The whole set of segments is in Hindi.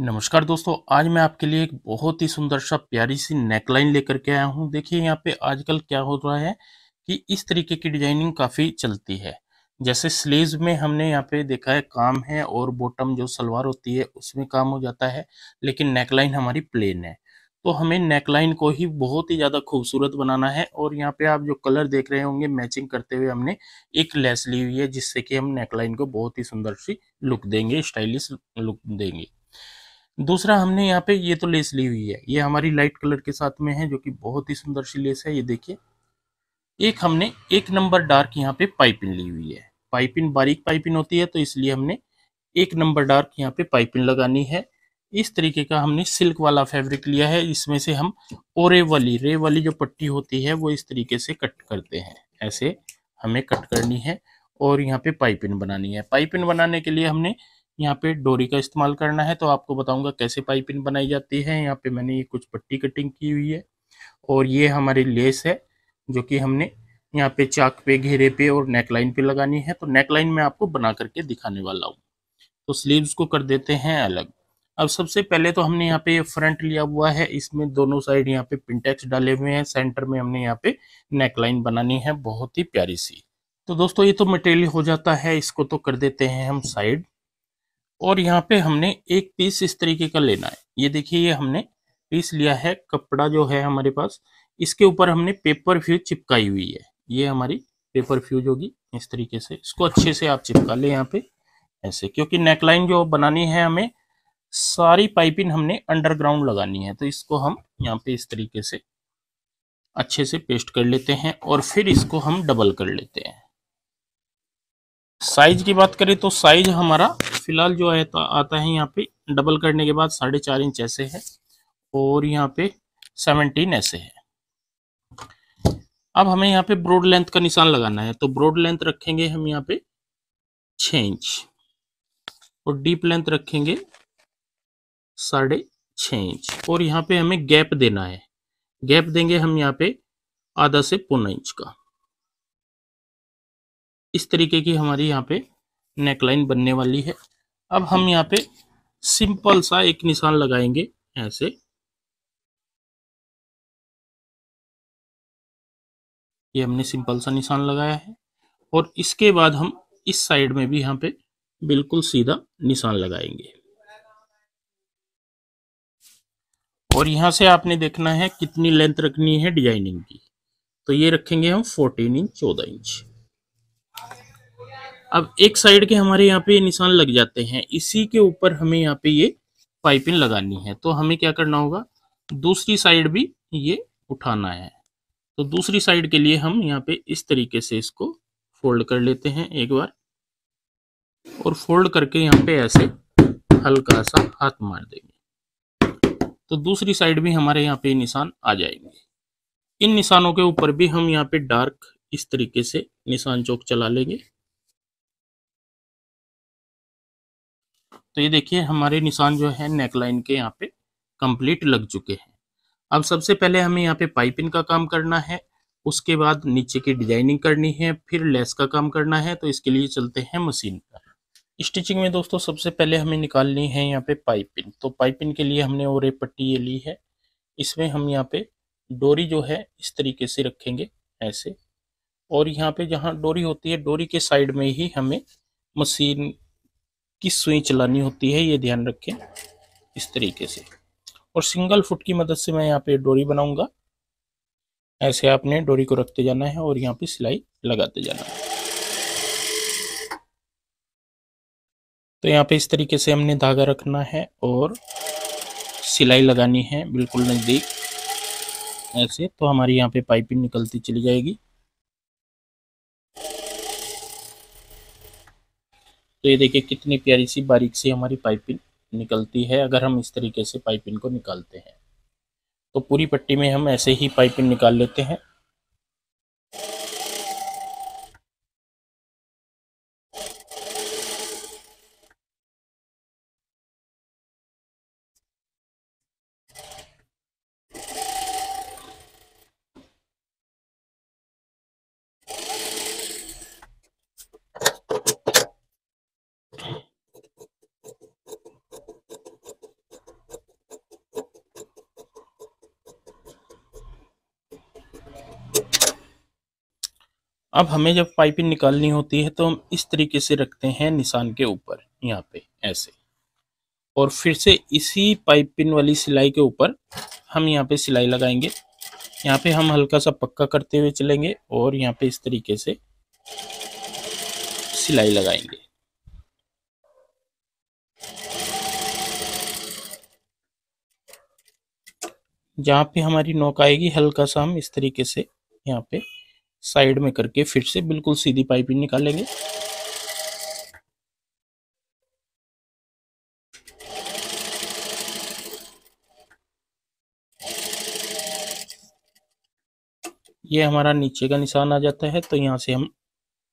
नमस्कार दोस्तों आज मैं आपके लिए एक बहुत ही सुंदर सा प्यारी सी नेकलाइन लेकर के आया हूँ देखिए यहाँ पे आजकल क्या हो रहा है कि इस तरीके की डिजाइनिंग काफ़ी चलती है जैसे स्लीव्स में हमने यहाँ पे देखा है काम है और बॉटम जो सलवार होती है उसमें काम हो जाता है लेकिन नेकलाइन हमारी प्लेन है तो हमें नेकलाइन को ही बहुत ही ज़्यादा खूबसूरत बनाना है और यहाँ पे आप जो कलर देख रहे होंगे मैचिंग करते हुए हमने एक लेस ली हुई है जिससे कि हम नेकलाइन को बहुत ही सुंदर सी लुक देंगे स्टाइलिश लुक देंगे दूसरा हमने यहाँ पे ये तो लेस ली हुई है ये हमारी लाइट कलर के साथ में है जो कि बहुत ही सुंदर सी लेस है ये देखिए एक हमने एक नंबर डार्क यहाँ पे पाइपिंग ली हुई है पाइपिन बारीक पाइपिंग होती है तो इसलिए हमने एक नंबर डार्क यहाँ पे पाइपिंग लगानी है इस तरीके का हमने सिल्क वाला फैब्रिक लिया है इसमें से हम ओरे वाली रे वाली जो पट्टी होती है वो इस तरीके से कट करते हैं ऐसे हमें कट करनी है और यहाँ पे पाइपिन बनानी है पाइपिन बनाने के लिए हमने यहाँ पे डोरी का इस्तेमाल करना है तो आपको बताऊंगा कैसे पाइपिंग बनाई जाती है यहाँ पे मैंने ये कुछ पट्टी कटिंग की हुई है और ये हमारी लेस है जो कि हमने यहाँ पे चाक पे घेरे पे और नेकलाइन पे लगानी है तो नेकलाइन में आपको बना करके दिखाने वाला हूँ तो स्लीव्स को कर देते हैं अलग अब सबसे पहले तो हमने यहाँ पे ये फ्रंट लिया हुआ है इसमें दोनों साइड यहाँ पे पिंटेक्स डाले हुए हैं सेंटर में हमने यहाँ पे नेकलाइन बनानी है बहुत ही प्यारी सी तो दोस्तों ये तो मटेरियल हो जाता है इसको तो कर देते हैं हम साइड और यहाँ पे हमने एक पीस इस तरीके का लेना है ये देखिए ये हमने पीस लिया है कपड़ा जो है हमारे पास इसके ऊपर हमने पेपर फ्यूज चिपकाई हुई है ये हमारी पेपर फ्यूज होगी इस तरीके से इसको अच्छे से आप चिपका लें यहाँ पे ऐसे क्योंकि नेकलाइन जो बनानी है हमें सारी पाइपिंग हमने अंडरग्राउंड लगानी है तो इसको हम यहाँ पे इस तरीके से अच्छे से पेस्ट कर लेते हैं और फिर इसको हम डबल कर लेते हैं साइज की बात करें तो साइज हमारा फ़िलहाल जो है तो आता है यहाँ पे डबल करने के बाद साढ़े चार इंच ऐसे है और यहाँ पे सेवनटीन ऐसे है अब हमें यहाँ पे ब्रॉड लेंथ का निशान लगाना है तो ब्रॉड लेंथ रखेंगे हम यहाँ पे छ इंच और डीप लेंथ रखेंगे साढ़े छ इंच और यहाँ पे हमें गैप देना है गैप देंगे हम यहाँ पे आधा से पौना इंच का इस तरीके की हमारी यहाँ पे नेकलाइन बनने वाली है अब हम यहाँ पे सिंपल सा एक निशान लगाएंगे ऐसे ये हमने सिंपल सा निशान लगाया है और इसके बाद हम इस साइड में भी यहाँ पे बिल्कुल सीधा निशान लगाएंगे और यहां से आपने देखना है कितनी लेंथ रखनी है डिजाइनिंग की तो ये रखेंगे हम 14 इंच 14 इंच अब एक साइड के हमारे यहाँ पे निशान लग जाते हैं इसी के ऊपर हमें यहाँ पे ये पाइपिंग लगानी है तो हमें क्या करना होगा दूसरी साइड भी ये उठाना है तो दूसरी साइड के लिए हम यहाँ पे इस तरीके से इसको फोल्ड कर लेते हैं एक बार और फोल्ड करके यहाँ पे ऐसे हल्का सा हाथ मार देंगे तो दूसरी साइड भी हमारे यहाँ पे निशान आ जाएंगे इन निशानों के ऊपर भी हम यहाँ पे डार्क इस तरीके से निशान चौक चला लेंगे तो ये देखिए हमारे निशान जो है नेक लाइन के यहाँ पे कंप्लीट लग चुके हैं अब सबसे पहले हमें यहाँ पे पाइपिंग का काम करना है उसके बाद नीचे की डिजाइनिंग करनी है फिर लेस का काम करना है तो इसके लिए चलते हैं मशीन पर स्टिचिंग में दोस्तों सबसे पहले हमें निकालनी है यहाँ पे पाइपिंग तो पाइपिंग के लिए हमने और पट्टी ये ली है इसमें हम यहाँ पे डोरी जो है इस तरीके से रखेंगे ऐसे और यहाँ पे जहाँ डोरी होती है डोरी के साइड में ही हमें मशीन की सुई चलानी होती है ये ध्यान रखें इस तरीके से और सिंगल फुट की मदद से मैं यहाँ पे डोरी बनाऊंगा ऐसे आपने डोरी को रखते जाना है और यहाँ पे सिलाई लगाते जाना है तो यहाँ पे इस तरीके से हमने धागा रखना है और सिलाई लगानी है बिल्कुल नज़दीक ऐसे तो हमारी यहाँ पे पाइपिंग निकलती चली जाएगी तो ये देखिए कितनी प्यारी सी बारीक सी हमारी पाइपिंग निकलती है अगर हम इस तरीके से पाइपिंग को निकालते हैं तो पूरी पट्टी में हम ऐसे ही पाइपिंग निकाल लेते हैं अब हमें जब पाइपिंग निकालनी होती है तो हम इस तरीके से रखते हैं निशान के ऊपर यहाँ पे ऐसे और फिर से इसी पाइपिंग वाली सिलाई के ऊपर हम यहाँ पे सिलाई लगाएंगे यहाँ पे हम हल्का सा पक्का करते हुए चलेंगे और यहाँ पे इस तरीके से सिलाई लगाएंगे जहाँ पे हमारी नोक आएगी हल्का सा हम इस तरीके से यहाँ पे साइड में करके फिर से बिल्कुल सीधी पाइपिंग निकालेंगे ये हमारा नीचे का निशान आ जाता है तो यहां से हम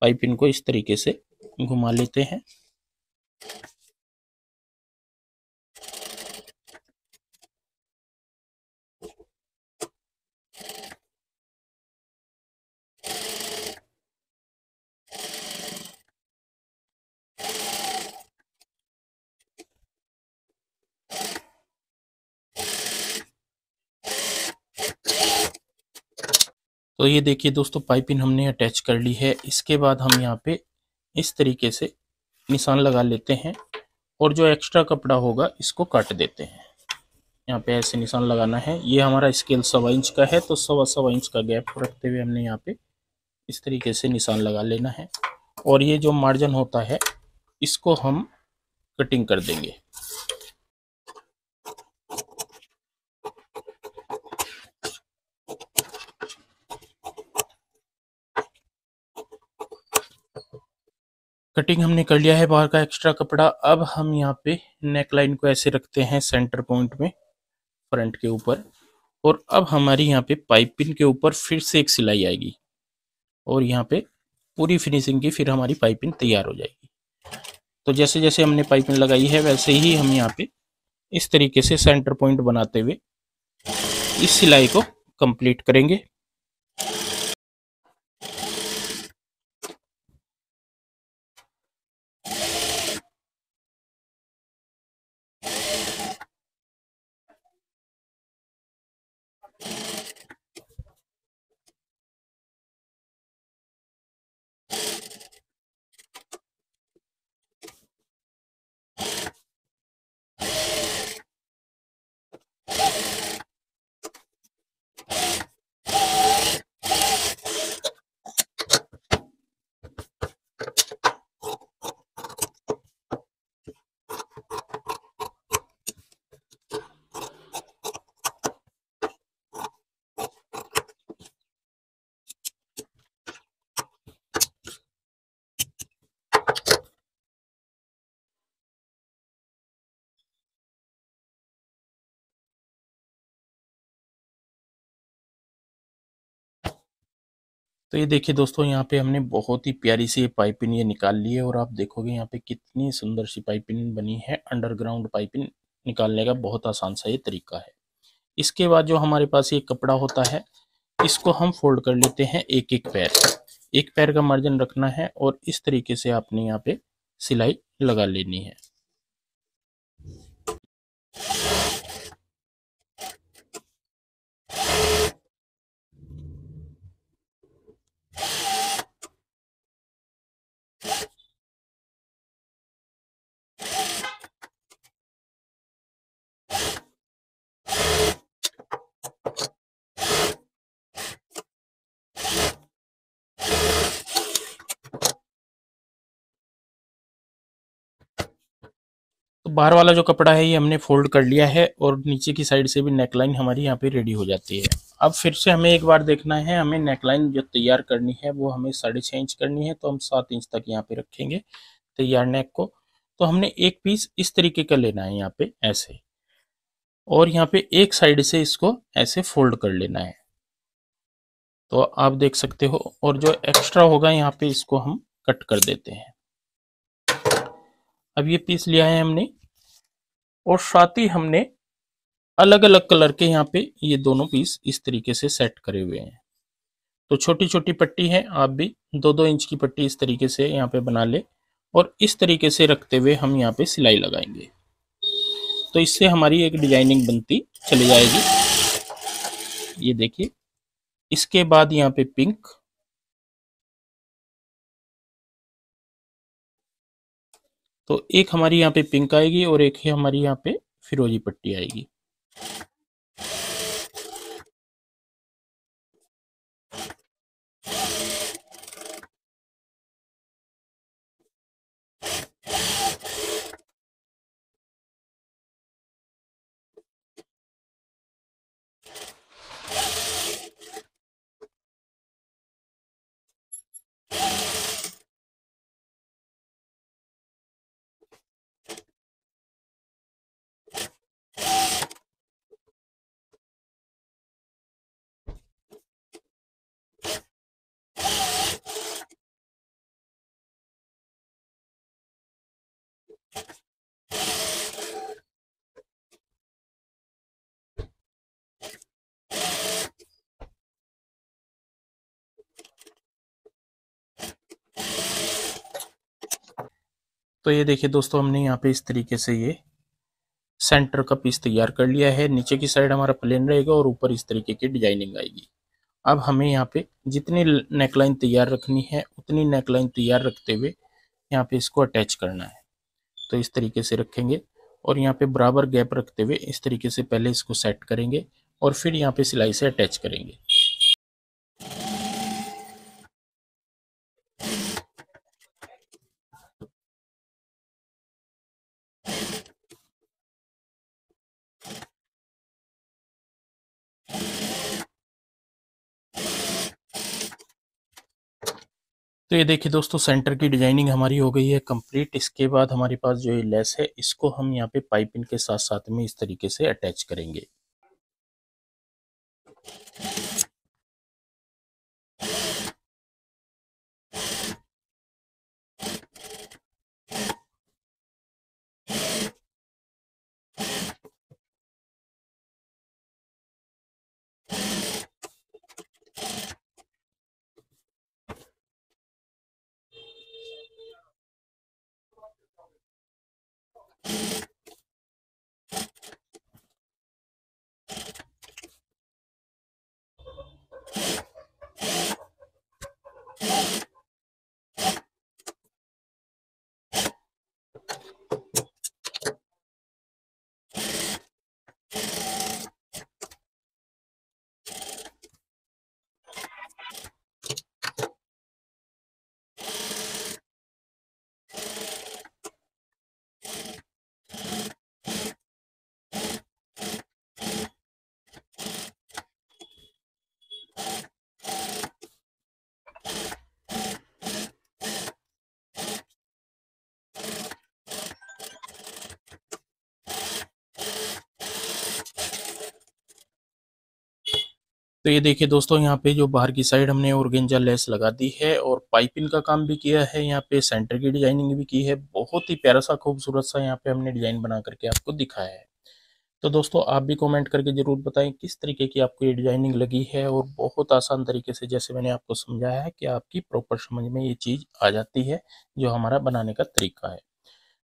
पाइपिंग को इस तरीके से घुमा लेते हैं तो ये देखिए दोस्तों पाइपिंग हमने अटैच कर ली है इसके बाद हम यहाँ पे इस तरीके से निशान लगा लेते हैं और जो एक्स्ट्रा कपड़ा होगा इसको काट देते हैं यहाँ पे ऐसे निशान लगाना है ये हमारा स्केल सवा इंच का है तो सवा सवा इंच का गैप रखते हुए हमने यहाँ पे इस तरीके से निशान लगा लेना है और ये जो मार्जिन होता है इसको हम कटिंग कर देंगे कटिंग हमने कर लिया है बाहर का एक्स्ट्रा कपड़ा अब हम यहाँ पे नेक लाइन को ऐसे रखते हैं सेंटर पॉइंट में फ्रंट के ऊपर और अब हमारी यहाँ पे पाइपिन के ऊपर फिर से एक सिलाई आएगी और यहाँ पे पूरी फिनिशिंग की फिर हमारी पाइपिंग तैयार हो जाएगी तो जैसे जैसे हमने पाइपिंग लगाई है वैसे ही हम यहाँ पे इस तरीके से सेंटर पॉइंट बनाते हुए इस सिलाई को कंप्लीट करेंगे तो ये देखिए दोस्तों यहाँ पे हमने बहुत ही प्यारी सी पाइपिन ये निकाल ली है और आप देखोगे यहाँ पे कितनी सुंदर सी पाइपिन बनी है अंडरग्राउंड पाइपिन निकालने का बहुत आसान सा ये तरीका है इसके बाद जो हमारे पास ये कपड़ा होता है इसको हम फोल्ड कर लेते हैं एक एक पैर एक पैर का मार्जिन रखना है और इस तरीके से आपने यहाँ पे सिलाई लगा लेनी है बाहर वाला जो कपड़ा है ये हमने फोल्ड कर लिया है और नीचे की साइड से भी नेकलाइन हमारी यहाँ पे रेडी हो जाती है अब फिर से हमें एक बार देखना है हमें नेकलाइन जो तैयार करनी है वो हमें साढ़े छः इंच करनी है तो हम सात इंच तक यहाँ पे रखेंगे तैयार नेक को तो हमने एक पीस इस तरीके का लेना है यहाँ पे ऐसे और यहाँ पे एक साइड से इसको ऐसे फोल्ड कर लेना है तो आप देख सकते हो और जो एक्स्ट्रा होगा यहाँ पे इसको हम कट कर देते हैं अब ये पीस लिया है हमने और साथ ही हमने अलग अलग कलर के यहाँ पे ये दोनों पीस इस तरीके से सेट करे हुए हैं तो छोटी छोटी पट्टी है आप भी दो दो इंच की पट्टी इस तरीके से यहाँ पे बना ले और इस तरीके से रखते हुए हम यहाँ पे सिलाई लगाएंगे तो इससे हमारी एक डिजाइनिंग बनती चली जाएगी ये देखिए इसके बाद यहाँ पे पिंक तो एक हमारी यहाँ पे पिंक आएगी और एक ही हमारी यहाँ पे फिरोजी पट्टी आएगी तो ये देखिए दोस्तों हमने यहाँ पे इस तरीके से ये सेंटर का पीस तैयार कर लिया है नीचे की साइड हमारा प्लेन रहेगा और ऊपर इस तरीके की डिजाइनिंग आएगी अब हमें यहाँ पे जितनी नेकलाइन तैयार रखनी है उतनी नेकलाइन तैयार रखते हुए यहाँ पे इसको अटैच करना है तो इस तरीके से रखेंगे और यहाँ पे बराबर गैप रखते हुए इस तरीके से पहले इसको सेट करेंगे और फिर यहाँ पे सिलाई से अटैच करेंगे तो ये देखिए दोस्तों सेंटर की डिजाइनिंग हमारी हो गई है कंप्लीट इसके बाद हमारे पास जो ये लेस है इसको हम यहाँ पे पाइपिंग के साथ साथ में इस तरीके से अटैच करेंगे तो ये देखिए दोस्तों यहाँ पे जो बाहर की साइड हमने ओरगेंजा लेस लगा दी है और पाइपिंग का काम भी किया है यहाँ पे सेंटर की डिजाइनिंग भी की है बहुत ही प्यारा सा खूबसूरत सा यहाँ पे हमने डिजाइन बना करके आपको दिखाया है तो दोस्तों आप भी कमेंट करके ज़रूर बताएं किस तरीके की आपको ये डिजाइनिंग लगी है और बहुत आसान तरीके से जैसे मैंने आपको समझाया है कि आपकी प्रॉपर समझ में ये चीज़ आ जाती है जो हमारा बनाने का तरीका है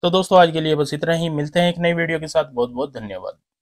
तो दोस्तों आज के लिए बस इतना ही मिलते हैं एक नई वीडियो के साथ बहुत बहुत धन्यवाद